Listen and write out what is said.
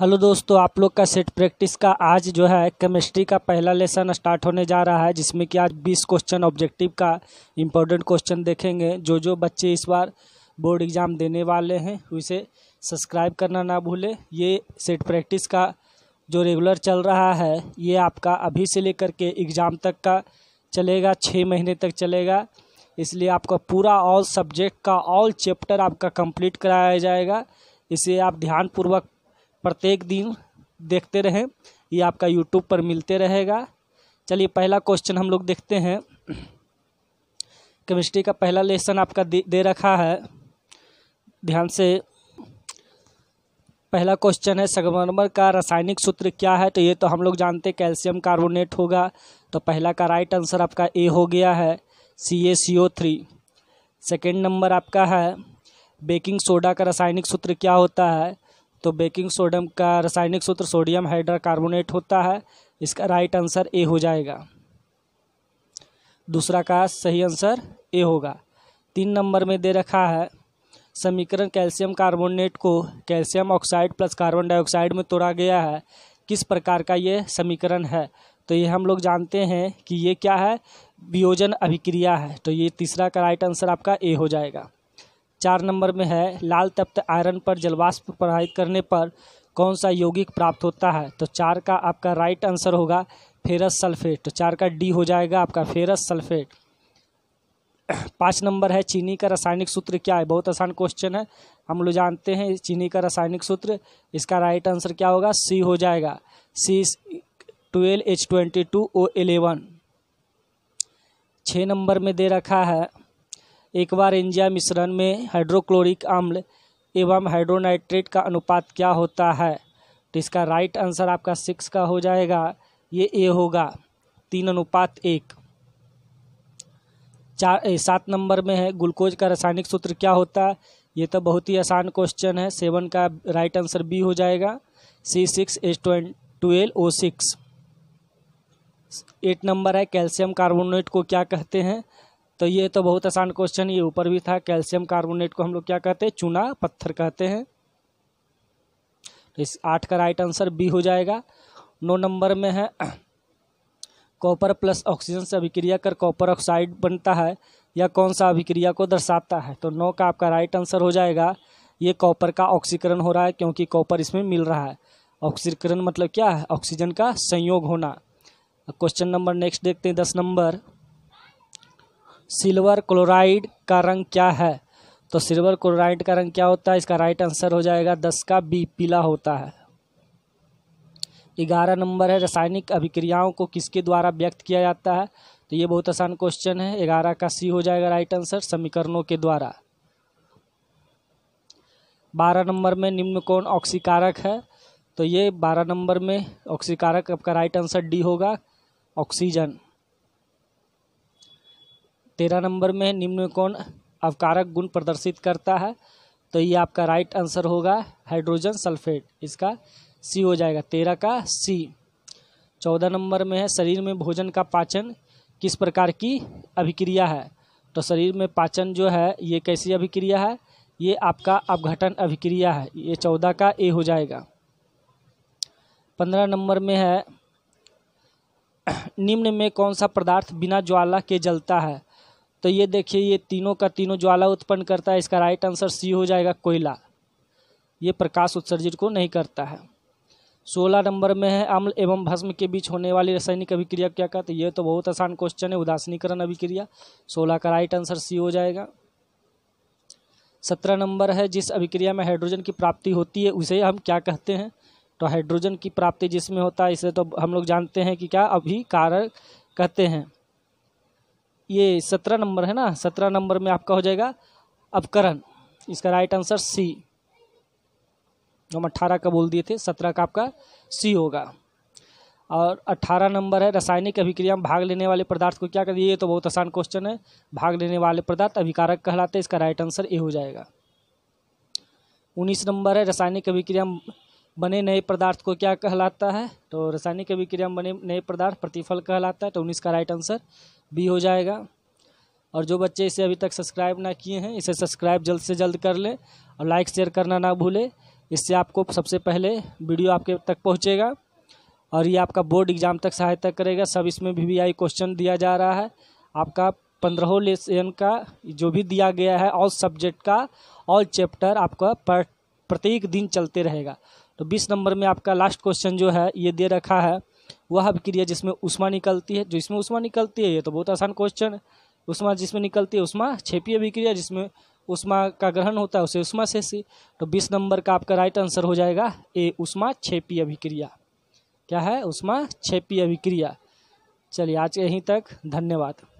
hello दोस्तों आप लोग का सेट प्रैक्टिस का आज जो है केमिस्ट्री का पहला लेसन स्टार्ट होने जा रहा है जिसमें कि आज 20 क्वेश्चन ऑब्जेक्टिव का इम्पोर्टेंट क्वेश्चन देखेंगे जो जो बच्चे इस बार बोर्ड एग्ज़ाम देने वाले हैं उसे सब्सक्राइब करना ना भूलें ये सेट प्रैक्टिस का जो रेगुलर चल रहा है ये आपका अभी से लेकर के एग्ज़ाम तक का चलेगा छः महीने तक चलेगा इसलिए आपका पूरा ऑल सब्जेक्ट का ऑल चैप्टर आपका कंप्लीट कराया जाएगा इसे आप ध्यानपूर्वक प्रत्येक दिन देखते रहें ये आपका यूट्यूब पर मिलते रहेगा चलिए पहला क्वेश्चन हम लोग देखते हैं केमिस्ट्री का पहला लेसन आपका दे, दे रखा है ध्यान से पहला क्वेश्चन है संगमरमर का रासायनिक सूत्र क्या है तो ये तो हम लोग जानते हैं कैल्शियम कार्बोनेट होगा तो पहला का राइट आंसर आपका ए हो गया है C A C O three second number आपका है बेकिंग सोडा का रासायनिक सूत्र क्या होता है तो बेकिंग सोडम का रासायनिक सूत्र सोडियम हाइड्रोकार्बोनेट होता है इसका राइट आंसर ए हो जाएगा दूसरा का सही आंसर ए होगा तीन नंबर में दे रखा है समीकरण कैल्शियम कार्बोनेट को calcium oxide plus carbon dioxide में तोड़ा गया है किस प्रकार का ये समीकरण है तो ये हम लोग जानते हैं कि ये क्या है वियोजन अभिक्रिया है तो ये तीसरा का राइट आंसर आपका ए हो जाएगा चार नंबर में है लाल तप्त आयरन पर जलवाष्प प्रवाहित करने पर कौन सा यौगिक प्राप्त होता है तो चार का आपका राइट आंसर होगा फेरस सल्फेट तो चार का डी हो जाएगा आपका फेरस सल्फेट पाँच नंबर है चीनी का रासायनिक सूत्र क्या है बहुत आसान क्वेश्चन है हम लोग जानते हैं चीनी का रासायनिक सूत्र इसका राइट आंसर क्या होगा सी हो जाएगा C twelve H twenty two O eleven छः नंबर में दे रखा है एक बार एंजिया मिश्रण में हाइड्रोक्लोरिक अम्ल एवं हाइड्रोनाइट्रेट का अनुपात क्या होता है तो इसका राइट आंसर आपका सिक्स का हो जाएगा ये ए होगा तीन अनुपात एक चार सात नंबर में है ग्लूकोज का रासायनिक सूत्र क्या होता है ये तो बहुत ही आसान क्वेश्चन है सेवन का राइट आंसर बी हो जाएगा C six H twelve O six eight number है कैल्शियम कार्बोनेट को क्या कहते हैं तो ये तो बहुत आसान क्वेश्चन ये ऊपर भी था कैल्शियम कार्बोनेट को हम लोग क्या कहते हैं चूना पत्थर कहते हैं तो इस आठ का राइट आंसर बी हो जाएगा नौ नंबर में है कॉपर प्लस ऑक्सीजन से अभिक्रिया कर कॉपर ऑक्साइड बनता है या कौन सा अभिक्रिया को दर्शाता है तो नौ का आपका राइट आंसर हो जाएगा ये कॉपर का ऑक्सीकरण हो रहा है क्योंकि कॉपर इसमें मिल रहा है ऑक्सीकरण मतलब क्या है ऑक्सीजन का संयोग होना क्वेश्चन नंबर नेक्स्ट देखते हैं दस नंबर सिल्वर क्लोराइड का रंग क्या है तो सिल्वर क्लोराइड का रंग क्या होता है इसका राइट आंसर हो जाएगा दस का बी पीला होता है ग्यारह नंबर है रासायनिक अभिक्रियाओं को किसके द्वारा व्यक्त किया जाता है तो ये बहुत आसान क्वेश्चन है ग्यारह का सी हो जाएगा राइट आंसर समीकरणों के द्वारा बारह नंबर में निम्न कौन ऑक्सीकारक है तो ये बारह नंबर में ऑक्सीकारक आपका राइट आंसर डी होगा ऑक्सीजन तेरह नंबर में निम्न कौन अवकारक गुण प्रदर्शित करता है तो ये आपका राइट आंसर होगा हाइड्रोजन सल्फेट इसका सी हो जाएगा तेरह का सी चौदह नंबर में है शरीर में भोजन का पाचन किस प्रकार की अभिक्रिया है तो शरीर में पाचन जो है ये कैसी अभिक्रिया है ये आपका अपघटन अभिक्रिया है ये चौदह का ए हो जाएगा पंद्रह नंबर में है निम्न में कौन सा पदार्थ बिना ज्वाला के जलता है तो ये देखिए ये तीनों का तीनों ज्वाला उत्पन्न करता है इसका राइट आंसर सी हो जाएगा कोयला ये प्रकाश उत्सर्जित को नहीं करता है सोलह नंबर में है अम्ल एवं भस्म के बीच होने वाली रासायनिक अभिक्रिया क्या कहते हैं ये तो बहुत आसान क्वेश्चन है उदासीनीकरण अभिक्रिया सोलह का राइट आंसर सी हो जाएगा सत्रह नंबर है जिस अभिक्रिया में हाइड्रोजन की प्राप्ति होती है उसे हम क्या कहते हैं तो हाइड्रोजन की प्राप्ति जिसमें होता है इसे तो हम लोग जानते हैं कि क्या अभिकारक कहते हैं ये सत्रह नंबर है ना सत्रह नंबर में आपका हो जाएगा अपकरण इसका राइट आंसर सी हम अट्ठारह का बोल दिए थे सत्रह का आपका सी होगा और अट्ठारह नंबर है रासायनिक अभिक्रिया में भाग लेने वाले पदार्थ को क्या करिए ये तो बहुत आसान क्वेश्चन है भाग लेने वाले पदार्थ अभिकारक कहलाते हैं इसका राइट आंसर ए हो जाएगा उन्नीस नंबर है रासायनिक अभिक्रिया बने नए पदार्थ को क्या कहलाता है तो रासायनिक अभिक्रिया में बने नए पदार्थ प्रतिफल कहलाता है तो उन्नीस का राइट आंसर बी हो जाएगा और जो बच्चे इसे अभी तक सब्सक्राइब ना किए हैं इसे सब्सक्राइब जल्द से जल्द कर लें और लाइक शेयर करना ना भूलें इससे आपको सबसे पहले वीडियो आपके तक पहुँचेगा और ये आपका बोर्ड एग्ज़ाम तक सहायता करेगा सब इसमें वी वी क्वेश्चन दिया जा रहा है आपका पंद्रहों लेसन का जो भी दिया गया है ऑल सब्जेक्ट का ऑल चैप्टर आपका प्रत्येक दिन चलते रहेगा तो बीस नंबर में आपका लास्ट क्वेश्चन जो है ये दे रखा है वह क्रिया जिसमें उष्मा निकलती है जो इसमें उष्मा निकलती है ये तो बहुत आसान क्वेश्चन है उष्मा जिसमें निकलती है उष्मा क्षेपीय अभिक्रिया जिसमें उष्मा का ग्रहण होता है उसे उष्मा से सी तो बीस नंबर का आपका राइट आंसर हो जाएगा ए उष्मा क्षेपीय अभिक्रिया क्या है उष्मा क्षेपीय अभिक्रिया चलिए आज यहीं तक धन्यवाद